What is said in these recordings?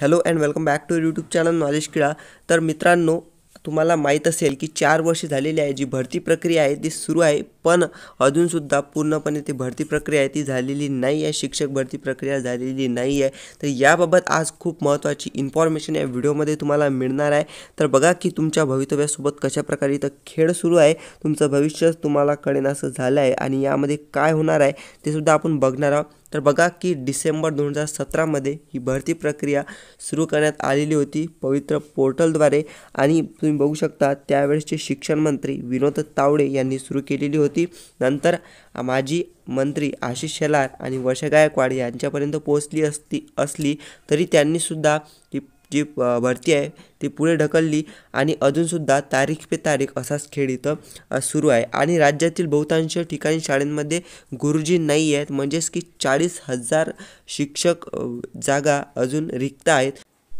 hello and welcome back to YouTube channel knowledge Krida तर मित्रांनो तुम्हाला माहीत असेल की चार वर्षे झालेली आहे जी भरती प्रक्रिया आहे ती सुरू आहे पण अजूनसुद्धा पूर्णपणे ती भरती प्रक्रिया आहे ती झालेली नाही आहे शिक्षक भरती प्रक्रिया झालेली नाही आहे तर याबाबत आज खूप महत्त्वाची इन्फॉर्मेशन या व्हिडिओमध्ये तुम्हाला मिळणार आहे तर बघा की तुमच्या भवितव्यासोबत कशाप्रकारे इथं खेळ सुरू आहे तुमचं भविष्य तुम्हाला कळेन असं झालं आहे आणि यामध्ये काय होणार आहे ते सुद्धा आपण बघणार आहोत तर बघा की डिसेंबर दोन हजार सतरामध्ये ही भरती प्रक्रिया सुरू करण्यात आलेली होती पवित्र पोर्टलद्वारे आणि तुम्ही बघू शकता त्यावेळेसचे शिक्षण मंत्री विनोद तावडे यांनी सुरू केलेली होती नंतर माजी मंत्री आशिष शेलार आणि वर्ष गायकवाड यांच्यापर्यंत पोहोचली असती असली तरी त्यांनीसुद्धा ही जी भरती आहे ती पुढे ढकलली आणि अजूनसुद्धा तारीख पे तारीख असाच खेळ इथं सुरू आहे आणि राज्यातील बहुतांश ठिकाणी शाळेंमध्ये गुरुजी नाही आहेत म्हणजेच की चाळीस हजार शिक्षक जागा अजून रिक्त आहेत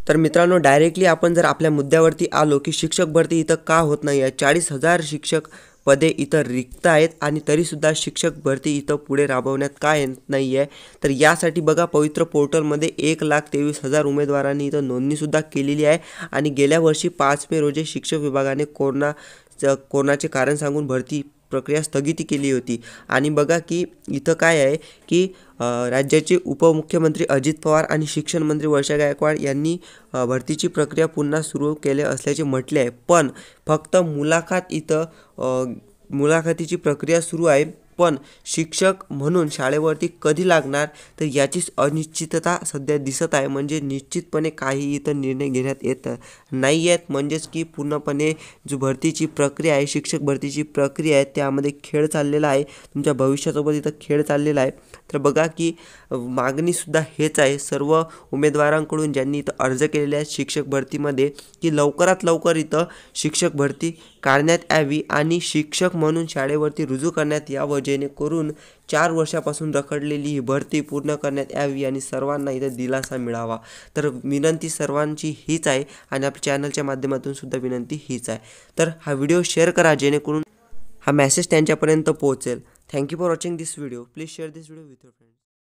तर मित्रांनो डायरेक्टली आपण जर आपल्या मुद्द्यावरती आलो की शिक्षक भरती इथं का होत नाही आहे चाळीस हजार शिक्षक पदे इथं रिक्त आहेत आणि तरीसुद्धा शिक्षक भरती इथं पुढे राबवण्यात काय येत नाही आहे तर यासाठी बघा पवित्र पोर्टलमध्ये एक लाख तेवीस हजार उमेदवारांनी इथं नोंदणीसुद्धा केलेली आहे आणि गेल्या वर्षी पाच मे रोजी शिक्षक विभागाने कोरोना कोरोनाचे कारण सांगून भरती प्रक्रिया स्थगित केली होती आणि बघा की इथं काय आहे की राज्याचे उपमुख्यमंत्री अजित पवार आणि शिक्षण मंत्री वर्षा गायकवाड यांनी भरतीची प्रक्रिया पुन्हा सुरू केली असल्याचे म्हटले आहे पण फक्त मुलाखत इथं मुलाखतीची प्रक्रिया सुरू आहे पण शिक्षक म्हणून शाळेवरती कधी लागणार तर याचीच अनिश्चितता सध्या दिसत आहे म्हणजे निश्चितपणे काही इथं निर्णय घेण्यात येत नाही आहेत म्हणजेच की पूर्णपणे जो भरतीची प्रक्रिया आहे शिक्षक भरतीची प्रक्रिया आहे त्यामध्ये खेळ चाललेला आहे तुमच्या भविष्यासोबत इथं खेळ चाललेला आहे तर बघा की मागणीसुद्धा हेच आहे सर्व उमेदवारांकडून ज्यांनी इथं अर्ज केलेले आहेत शिक्षक भरतीमध्ये की लवकरात लवकर इथं शिक्षक भरती काढण्यात यावी आणि शिक्षक म्हणून शाळेवरती रुजू करण्यात यावं जेणेकरून चार वर्षापासून रखडलेली ही भरती पूर्ण करण्यात यावी आणि सर्वांना इथं दिलासा मिळावा तर विनंती सर्वांची हीच आहे आणि आपल्या चॅनलच्या माध्यमातून सुद्धा विनंती हीच आहे तर हा व्हिडिओ शेअर करा जेणेकरून हा मेसेज त्यांच्यापर्यंत पोहोचेल thank you for watching this video please share this video with your friends